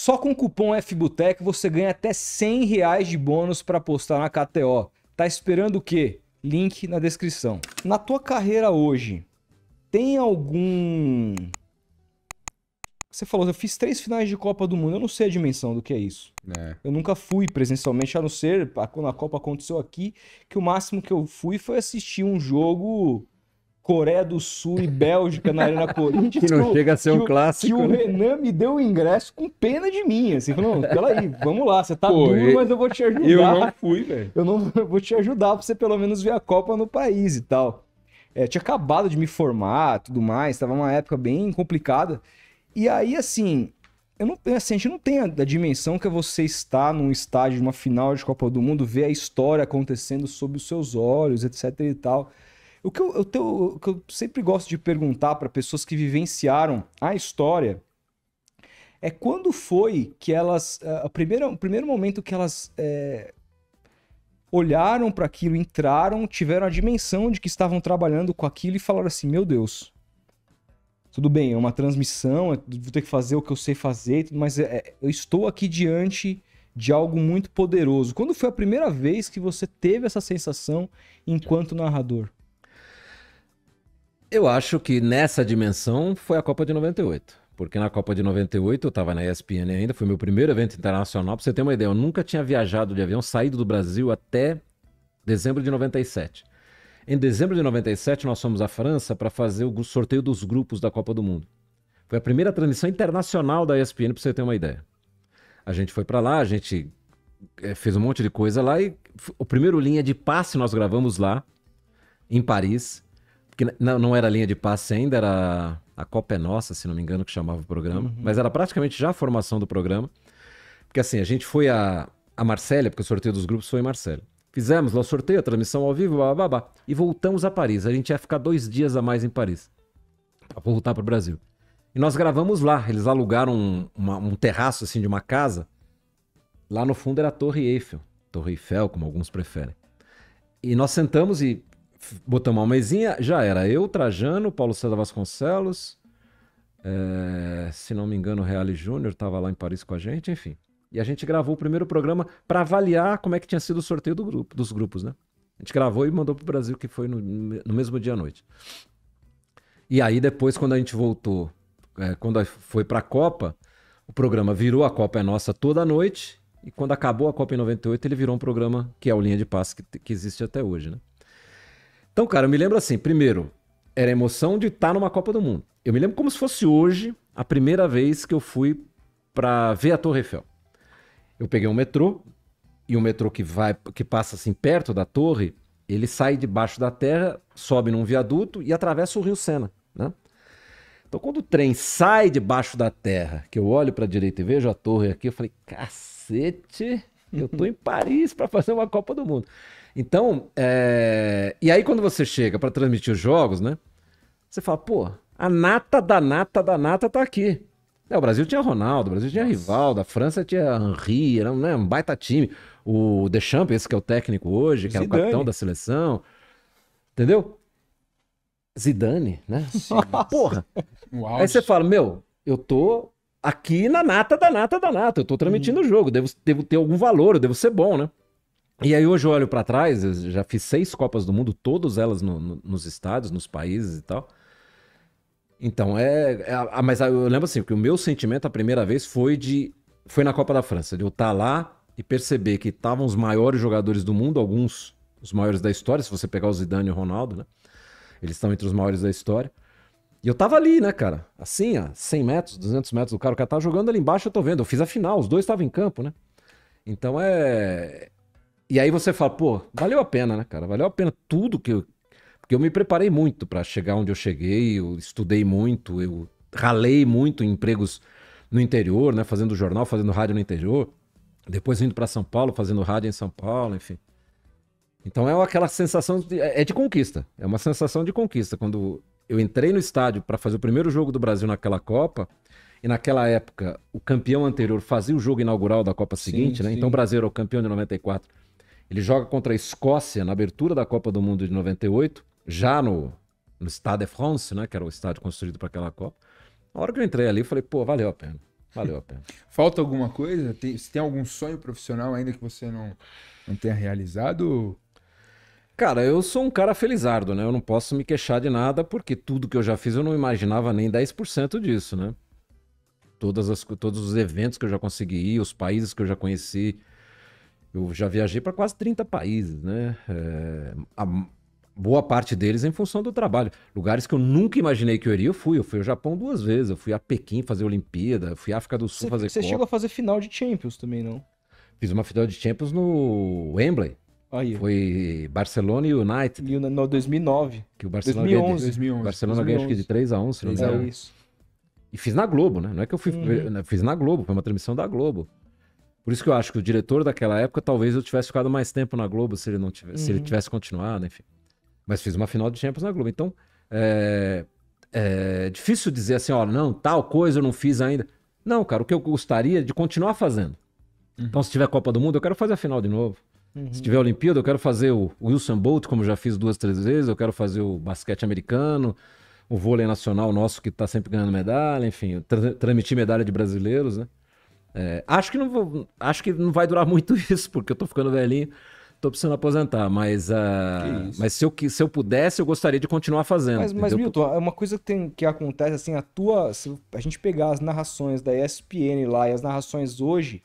Só com o cupom FBUTEC você ganha até 100 reais de bônus para apostar na KTO. Tá esperando o quê? Link na descrição. Na tua carreira hoje, tem algum... Você falou, eu fiz três finais de Copa do Mundo, eu não sei a dimensão do que é isso. É. Eu nunca fui presencialmente, a não ser quando a Copa aconteceu aqui, que o máximo que eu fui foi assistir um jogo Coreia do Sul e Bélgica na Arena Corinthians. Que não que, tipo, chega a ser um que, clássico. Que o né? Renan me deu o ingresso com pena de mim. Assim, falou, pela aí, vamos lá, você tá Pô, duro, mas eu vou te ajudar. Eu não fui, velho. Eu não eu vou te ajudar pra você pelo menos ver a Copa no país e tal. É, tinha acabado de me formar tudo mais, tava uma época bem complicada. E aí, assim, eu não, é assim, a gente não tem a, a dimensão que é você estar num estádio de uma final de Copa do Mundo, ver a história acontecendo sob os seus olhos, etc e tal. O que eu, eu, tenho, o que eu sempre gosto de perguntar para pessoas que vivenciaram a história é quando foi que elas. A eh, primeira, o primeiro momento que elas é, olharam para aquilo, entraram, tiveram a dimensão de que estavam trabalhando com aquilo e falaram assim: meu Deus, tudo bem, é uma transmissão, vou ter que fazer o que eu sei fazer, mas é, é, eu estou aqui diante de algo muito poderoso. Quando foi a primeira vez que você teve essa sensação enquanto narrador? Eu acho que nessa dimensão foi a Copa de 98. Porque na Copa de 98 eu estava na ESPN ainda, foi meu primeiro evento internacional. Pra você ter uma ideia, eu nunca tinha viajado de avião, saído do Brasil até dezembro de 97. Em dezembro de 97, nós fomos à França para fazer o sorteio dos grupos da Copa do Mundo. Foi a primeira transmissão internacional da ESPN, para você ter uma ideia. A gente foi para lá, a gente eh, fez um monte de coisa lá e o primeiro linha de passe nós gravamos lá, em Paris. Porque não, não era linha de passe ainda, era a Copa é Nossa, se não me engano, que chamava o programa. Uhum. Mas era praticamente já a formação do programa. Porque assim, a gente foi a, a Marsella, porque o sorteio dos grupos foi em Marsella. Fizemos lá o sorteio, a transmissão ao vivo, babá, e voltamos a Paris. A gente ia ficar dois dias a mais em Paris para voltar para o Brasil. E nós gravamos lá. Eles alugaram um, uma, um, terraço assim de uma casa. Lá no fundo era a Torre Eiffel, Torre Eiffel, como alguns preferem. E nós sentamos e botamos uma mesinha, já era eu, Trajano, Paulo César Vasconcelos, é, se não me engano, o Reale Júnior estava lá em Paris com a gente, enfim. E a gente gravou o primeiro programa para avaliar como é que tinha sido o sorteio do grupo, dos grupos, né? A gente gravou e mandou pro Brasil, que foi no, no mesmo dia à noite. E aí depois, quando a gente voltou, é, quando foi para a Copa, o programa virou a Copa é Nossa toda noite. E quando acabou a Copa em 98, ele virou um programa que é o Linha de Paz, que, que existe até hoje, né? Então, cara, eu me lembro assim, primeiro, era a emoção de estar tá numa Copa do Mundo. Eu me lembro como se fosse hoje a primeira vez que eu fui para ver a Torre Eiffel. Eu peguei um metrô e o um metrô que vai que passa assim perto da torre, ele sai debaixo da terra, sobe num viaduto e atravessa o Rio Sena, né? Então, quando o trem sai debaixo da terra, que eu olho para a direita e vejo a torre aqui, eu falei: cacete, eu tô em Paris para fazer uma Copa do Mundo. Então, é... e aí quando você chega para transmitir os jogos, né? Você fala, pô, a nata da nata da nata tá aqui. É, o Brasil tinha Ronaldo, o Brasil tinha Rivaldo, a França tinha Henri, era um, né, um baita time. O Deschamps, esse que é o técnico hoje, que Zidane. o capitão da seleção. Entendeu? Zidane, né? Porra! Aí você fala, meu, eu tô aqui na nata da nata da nata, eu tô transmitindo hum. o jogo, devo, devo ter algum valor, eu devo ser bom, né? E aí hoje eu olho para trás, eu já fiz seis Copas do Mundo, todas elas no, no, nos estados, nos países e tal. Então, é, é, ah, Mas eu lembro assim, que o meu sentimento a primeira vez foi de. Foi na Copa da França, de eu estar tá lá e perceber que estavam os maiores jogadores do mundo, alguns os maiores da história, se você pegar o Zidane e o Ronaldo, né? Eles estão entre os maiores da história. E eu tava ali, né, cara? Assim, ó, 100 metros, 200 metros do cara, o cara tava tá jogando ali embaixo, eu tô vendo. Eu fiz a final, os dois estavam em campo, né? Então é e aí você fala, pô, valeu a pena, né, cara? Valeu a pena tudo que eu. Porque eu me preparei muito para chegar onde eu cheguei, eu estudei muito, eu ralei muito em empregos no interior, né? Fazendo jornal, fazendo rádio no interior. Depois indo para São Paulo, fazendo rádio em São Paulo, enfim. Então é aquela sensação. De, é, é de conquista. É uma sensação de conquista. Quando eu entrei no estádio para fazer o primeiro jogo do Brasil naquela Copa, e naquela época o campeão anterior fazia o jogo inaugural da Copa sim, seguinte, né? Sim. Então o Brasil era o campeão de 94 ele joga contra a Escócia na abertura da Copa do Mundo de 98, já no, no Stade de France, né, que era o estádio construído para aquela Copa. Na hora que eu entrei ali, eu falei, pô, valeu a pena. Valeu a pena. Falta alguma coisa? Tem, se tem algum sonho profissional ainda que você não, não tenha realizado? Cara, eu sou um cara felizardo, né? Eu não posso me queixar de nada, porque tudo que eu já fiz eu não imaginava nem 10% disso, né? Todas as, todos os eventos que eu já consegui ir, os países que eu já conheci, eu já viajei para quase 30 países, né? É, a boa parte deles é em função do trabalho. Lugares que eu nunca imaginei que eu iria, eu fui. Eu fui ao Japão duas vezes, eu fui a Pequim fazer Olimpíada, fui à África do Sul você, fazer Você chegou a fazer final de Champions também, não? Fiz uma final de Champions no Wembley. Aí. Foi Barcelona e United. No 2009. Que o Barcelona 2011. Ganha de... 2011. Barcelona 2011. ganha acho que de 3 a 1 se não me é engano. É isso. E fiz na Globo, né? Não é que eu fui. Uhum. Né, fiz na Globo, foi uma transmissão da Globo. Por isso que eu acho que o diretor daquela época, talvez eu tivesse ficado mais tempo na Globo se ele não tivesse, uhum. se ele uhum. tivesse continuado, enfim. Mas fiz uma final de Champions na Globo. Então, é, é difícil dizer assim, ó, não, tal coisa eu não fiz ainda. Não, cara, o que eu gostaria é de continuar fazendo. Uhum. Então, se tiver Copa do Mundo, eu quero fazer a final de novo. Uhum. Se tiver Olimpíada, eu quero fazer o Wilson Bolt, como já fiz duas, três vezes. Eu quero fazer o basquete americano, o vôlei nacional nosso que está sempre ganhando medalha, enfim, tra transmitir medalha de brasileiros, né? É, acho, que não vou, acho que não vai durar muito isso, porque eu tô ficando velhinho, tô precisando aposentar, mas, uh, mas se, eu, se eu pudesse, eu gostaria de continuar fazendo. Mas, mas Milton, é uma coisa que, tem, que acontece, assim, a tua. Se a gente pegar as narrações da ESPN lá e as narrações hoje,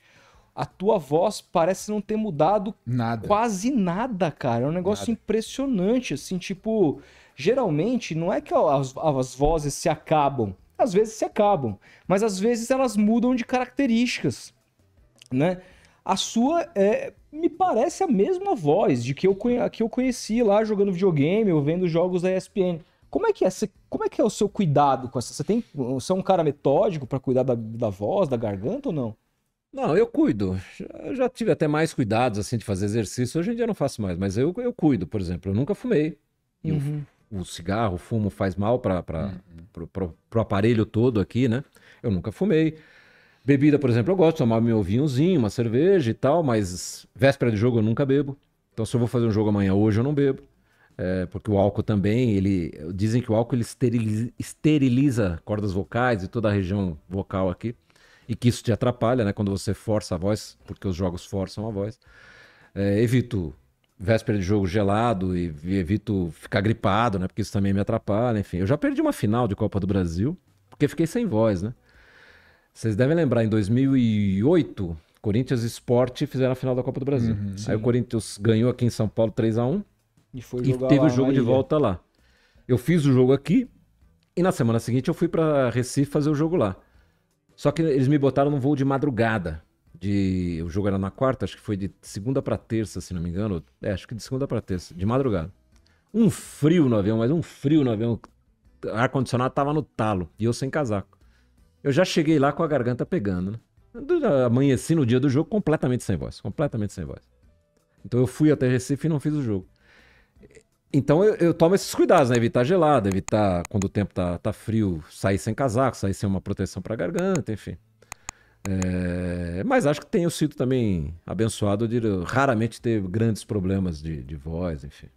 a tua voz parece não ter mudado nada. quase nada, cara. É um negócio nada. impressionante, assim, tipo. Geralmente, não é que as, as vozes se acabam às vezes se acabam, mas às vezes elas mudam de características, né? A sua é, me parece a mesma voz de que eu, que eu conheci lá jogando videogame ou vendo jogos da ESPN. Como é que é? Você, como é que é o seu cuidado com essa? Você tem, você é um cara metódico para cuidar da, da voz, da garganta ou não? Não, eu cuido. Eu já tive até mais cuidados assim de fazer exercício. Hoje em dia eu não faço mais, mas eu, eu cuido, por exemplo. Eu nunca fumei. Uhum o cigarro, o fumo faz mal para uhum. o aparelho todo aqui, né? Eu nunca fumei. Bebida, por exemplo, eu gosto de tomar meu vinhozinho, uma cerveja e tal, mas véspera de jogo eu nunca bebo. Então, se eu vou fazer um jogo amanhã hoje, eu não bebo. É, porque o álcool também, ele dizem que o álcool ele esteriliza, esteriliza cordas vocais e toda a região vocal aqui. E que isso te atrapalha, né? Quando você força a voz, porque os jogos forçam a voz. É, evito véspera de jogo gelado e, evito ficar gripado, né? Porque isso também me atrapalha, enfim. Eu já perdi uma final de Copa do Brasil, porque fiquei sem voz, né? Vocês devem lembrar, em 2008, Corinthians e Sport fizeram a final da Copa do Brasil. Uhum, Aí o Corinthians ganhou aqui em São Paulo 3 a 1 e, foi e teve o jogo de ilha. volta lá. Eu fiz o jogo aqui e na semana seguinte eu fui para Recife fazer o jogo lá. Só que eles me botaram num voo de madrugada de. O jogo era na quarta, acho que foi de segunda para terça, se não me engano. É, acho que de segunda para terça, de madrugada. Um frio no avião, mas um frio no avião. Ar-condicionado tava no talo e eu sem casaco. Eu já cheguei lá com a garganta pegando, né? Amanheci no dia do jogo completamente sem voz, completamente sem voz. Então eu fui até Recife e não fiz o jogo. Então eu, eu tomo esses cuidados, né? Evitar gelada, evitar quando o tempo tá, tá frio, sair sem casaco, sair sem uma proteção pra garganta, enfim. É, mas acho que tenho sido também abençoado de raramente ter grandes problemas de, de voz, enfim.